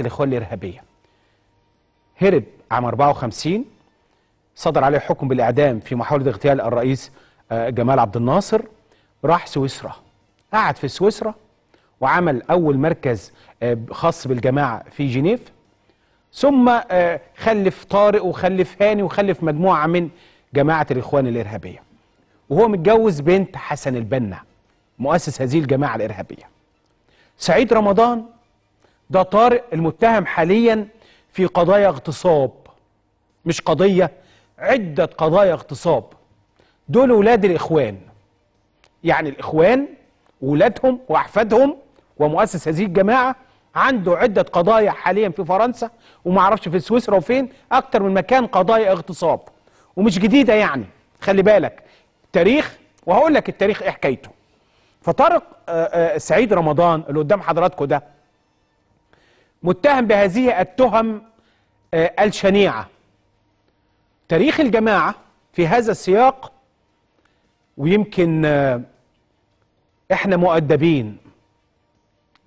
الاخوان الارهابيه هرب عام 54 صدر عليه حكم بالاعدام في محاوله اغتيال الرئيس آه، جمال عبد الناصر راح سويسرا قعد في سويسرا وعمل اول مركز آه، خاص بالجماعه في جنيف ثم آه، خلف طارق وخلف هاني وخلف مجموعه من جماعه الاخوان الارهابيه وهو متجوز بنت حسن البنا مؤسس هذه الجماعه الارهابيه سعيد رمضان ده طارق المتهم حاليا في قضايا اغتصاب مش قضية عدة قضايا اغتصاب دول ولاد الإخوان يعني الإخوان ولادهم وأحفادهم ومؤسس هذه الجماعة عنده عدة قضايا حاليا في فرنسا ومعرفش في سويسرا وفين أكتر من مكان قضايا اغتصاب ومش جديدة يعني خلي بالك تاريخ وهقول لك التاريخ إيه حكايته فطارق آه، آه، سعيد رمضان اللي قدام حضراتكم ده متهم بهذه التهم آه، الشنيعة تاريخ الجماعة في هذا السياق ويمكن آه، احنا مؤدبين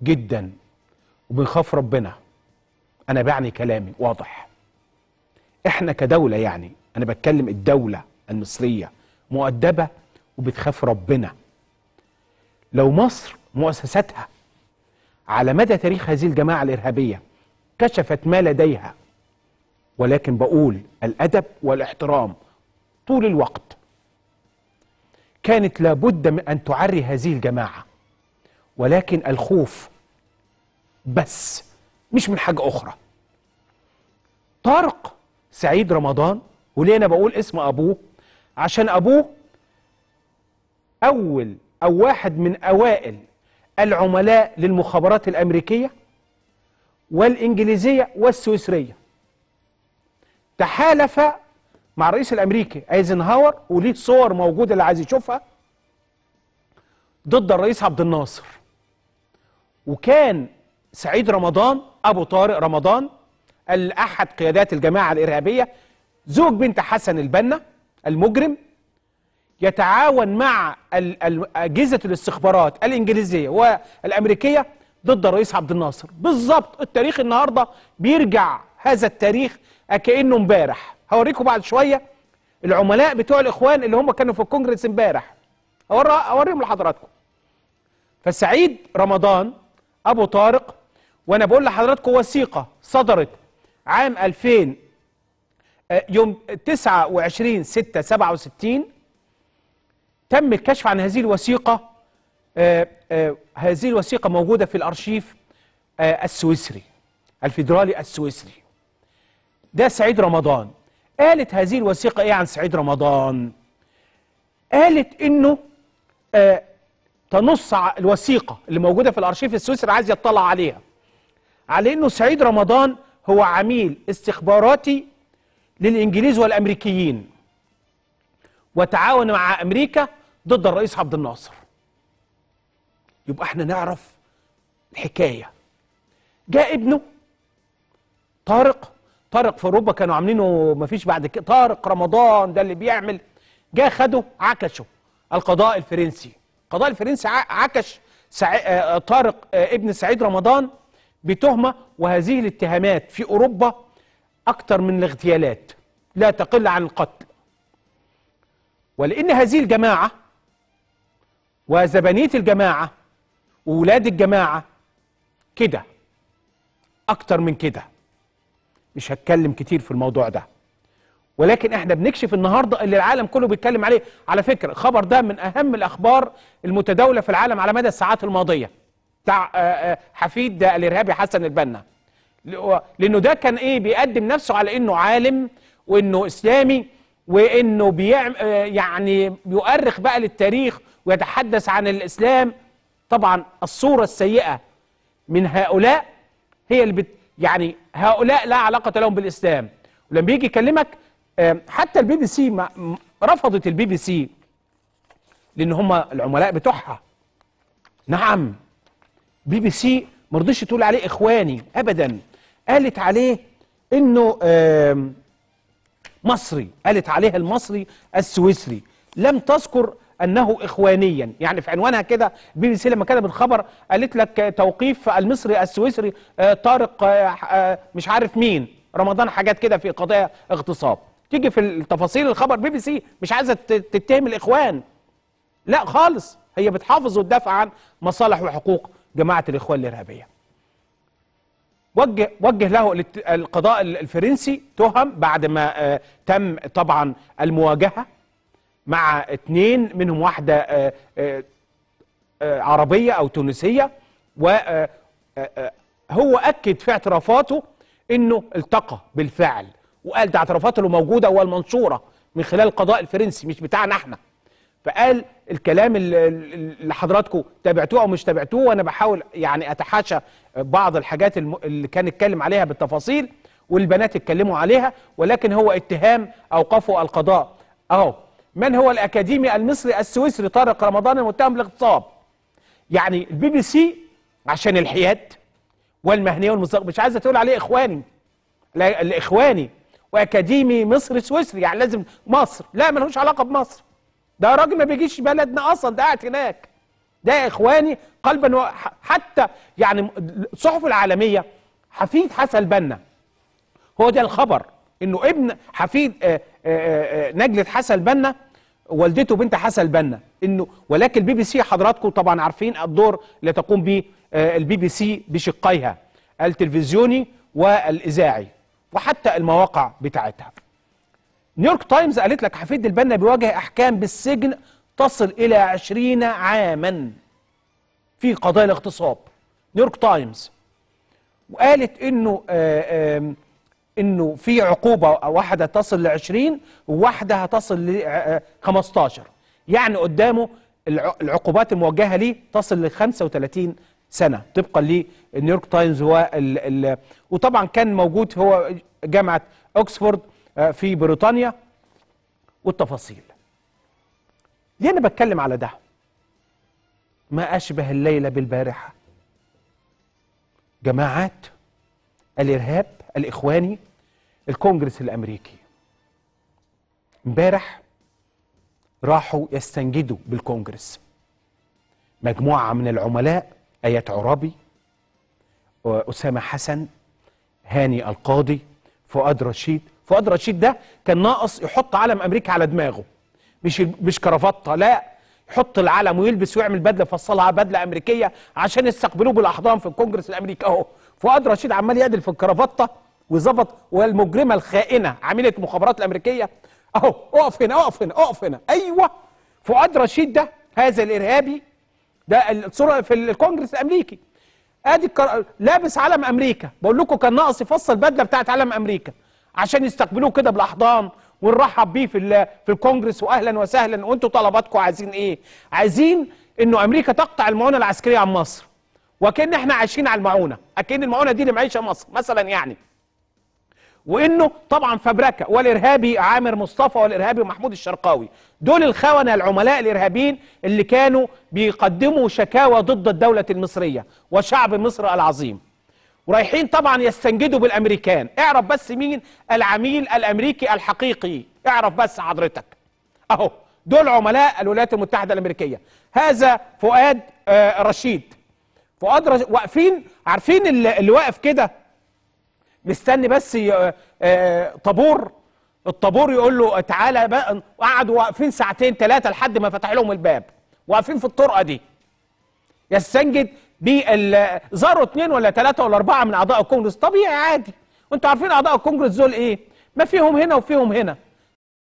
جدا وبنخاف ربنا انا بعني كلامي واضح احنا كدولة يعني انا بتكلم الدولة المصرية مؤدبة وبتخاف ربنا لو مصر مؤسساتها على مدى تاريخ هذه الجماعة الإرهابية كشفت ما لديها ولكن بقول الأدب والاحترام طول الوقت كانت لابد من أن تعري هذه الجماعة ولكن الخوف بس مش من حاجة أخرى طارق سعيد رمضان وليه أنا بقول اسم أبوه عشان أبوه أول أو واحد من أوائل العملاء للمخابرات الأمريكية والإنجليزية والسويسرية تحالف مع الرئيس الأمريكي ايزنهاور وليه صور موجودة اللي عايز يشوفها ضد الرئيس عبد الناصر وكان سعيد رمضان أبو طارق رمضان أحد قيادات الجماعة الإرهابية زوج بنت حسن البنا المجرم يتعاون مع اجهزه الاستخبارات الانجليزيه والامريكيه ضد الرئيس عبد الناصر بالظبط التاريخ النهارده بيرجع هذا التاريخ كانه امبارح هوريكم بعد شويه العملاء بتوع الاخوان اللي هم كانوا في الكونجرس امبارح اوريهم لحضراتكم فسعيد رمضان ابو طارق وانا بقول لحضراتكم وثيقه صدرت عام 2000 آه، يوم 29 6 67 تم الكشف عن هذه الوثيقة آه، آه، هذه الوثيقة موجودة في الأرشيف آه، السويسري الفيدرالي السويسري ده سعيد رمضان قالت هذه الوثيقة إيه عن سعيد رمضان قالت إنه تنص الوثيقة اللي موجودة في الأرشيف السويسري عايز يطلع عليها على إنه سعيد رمضان هو عميل استخباراتي للإنجليز والأمريكيين وتعاون مع أمريكا ضد الرئيس عبد الناصر يبقى احنا نعرف الحكايه جاء ابنه طارق طارق في اوروبا كانوا عاملينه مفيش بعد كده طارق رمضان ده اللي بيعمل جه خده عكشه القضاء الفرنسي القضاء الفرنسي عكش آه، آه، طارق آه، ابن سعيد رمضان بتهمه وهذه الاتهامات في اوروبا اكثر من الاغتيالات لا تقل عن القتل ولان هذه الجماعه وزبنية الجماعة وولاد الجماعة كده أكتر من كده مش هتكلم كتير في الموضوع ده ولكن احنا بنكشف النهارده اللي العالم كله بيتكلم عليه على فكره الخبر ده من اهم الاخبار المتداوله في العالم على مدى الساعات الماضيه بتاع آه، آه، حفيد الارهابي حسن البنا لانه ده كان ايه بيقدم نفسه على انه عالم وانه اسلامي وانه بيعمل آه، يعني بيؤرخ بقى للتاريخ ويتحدث عن الإسلام طبعا الصورة السيئة من هؤلاء هي اللي بت يعني هؤلاء لا علاقة لهم بالإسلام ولما يجي يكلمك حتى البي بي سي رفضت البي بي سي لأن هم العملاء بتوعها نعم بي بي سي مرضيش تقول عليه إخواني أبدا قالت عليه إنه مصري قالت عليه المصري السويسري لم تذكر أنه إخوانيا يعني في عنوانها كده بي بي سي لما كتبت خبر قالت لك توقيف المصري السويسري آه، طارق آه، آه، مش عارف مين رمضان حاجات كده في قضايا اغتصاب تيجي في التفاصيل الخبر بي بي سي مش عايزة تتهم الإخوان لا خالص هي بتحافظ وتدافع عن مصالح وحقوق جماعة الإخوان الإرهابية وجه وجه له القضاء الفرنسي تهم بعد ما تم طبعا المواجهه مع اثنين منهم واحدة آه، آه، آه، عربية أو تونسية وهو أكد في اعترافاته أنه التقى بالفعل وقال ده اعترافاته اللي موجودة والمنصورة من خلال القضاء الفرنسي مش بتاعنا احنا فقال الكلام اللي حضراتكم تابعتوه او مش تابعتوه وانا بحاول يعني اتحاشى بعض الحاجات اللي كان اتكلم عليها بالتفاصيل والبنات اتكلموا عليها ولكن هو اتهام اوقفه القضاء اهو من هو الأكاديمي المصري السويسري طارق رمضان المتهم بالاغتصاب يعني البي بي سي عشان الحياد والمهنية والمصدق مش عايزة تقول عليه إخواني لا الإخواني وأكاديمي مصري سويسري يعني لازم مصر لا ملهوش علاقة بمصر ده راجل ما بيجيش بلدنا أصلا ده قاعد هناك ده إخواني قلبا حتى يعني الصحف العالمية حفيد حسن البنا هو ده الخبر انه ابن حفيد آه آه، آه، آه، نجلة حسن البنا والدته بنت حسن البنا انه ولكن البي بي سي حضراتكم طبعا عارفين الدور اللي تقوم به البي بي سي بشقيها التلفزيوني والاذاعي وحتى المواقع بتاعتها نيويورك تايمز قالت لك حفيد البنا بيواجه احكام بالسجن تصل الى 20 عاما في قضايا الاغتصاب نيويورك تايمز وقالت انه آآ آآ انه في عقوبه واحده تصل ل 20 وواحده هتصل ل 15 آه، يعني قدامه العقوبات الموجهه ليه تصل ل 35 سنه طبقا لنيويورك تايمز هو ال ال وطبعا كان موجود هو جامعه اوكسفورد آه، في بريطانيا والتفاصيل ليه انا بتكلم على ده ما اشبه الليله بالبارحه جماعات الارهاب الإخواني الكونجرس الأمريكي امبارح راحوا يستنجدوا بالكونجرس مجموعة من العملاء آيات عرابي أسامة حسن هاني القاضي فؤاد رشيد فؤاد رشيد ده كان ناقص يحط علم أمريكا على دماغه مش مش كرافطة لا يحط العلم ويلبس ويعمل بدله يفصلها بدله امريكيه عشان يستقبلوه بالاحضان في الكونجرس الامريكي اهو فؤاد رشيد عمال يعدل في الكرافطه وظبط والمجرمه الخائنه عميله المخابرات الامريكيه اهو اقف هنا اقف هنا اقف هنا ايوه فؤاد رشيد ده هذا الارهابي ده الصوره في الكونجرس الامريكي ادي الكر... لابس علم امريكا بقول لكم كان ناقص يفصل بدله بتاعت علم امريكا عشان يستقبلوه كده بالاحضان ونرحب بيه في في الكونجرس واهلا وسهلا وانتوا طلباتكم عايزين ايه؟ عايزين انه امريكا تقطع المعونه العسكريه عن مصر وكان احنا عايشين على المعونه اكن المعونه دي اللي معيشه مصر مثلا يعني وانه طبعا فبركه والارهابي عامر مصطفى والارهابي محمود الشرقاوي دول الخونه العملاء الارهابيين اللي كانوا بيقدموا شكاوى ضد الدوله المصريه وشعب مصر العظيم ورايحين طبعا يستنجدوا بالامريكان اعرف بس مين العميل الامريكي الحقيقي اعرف بس حضرتك اهو دول عملاء الولايات المتحده الامريكيه هذا فؤاد آه، رشيد فؤاد رشيد واقفين عارفين اللي واقف كده مستني بس آه، آه، طابور الطابور يقول له تعالى بقى قعدوا واقفين ساعتين ثلاثه لحد ما فتح لهم الباب واقفين في الطرقه دي يستنجد بزاروا اثنين ولا ثلاثه ولا اربعه من اعضاء الكونجرس طبيعي عادي وانتوا عارفين اعضاء الكونجرس دول ايه ما فيهم هنا وفيهم هنا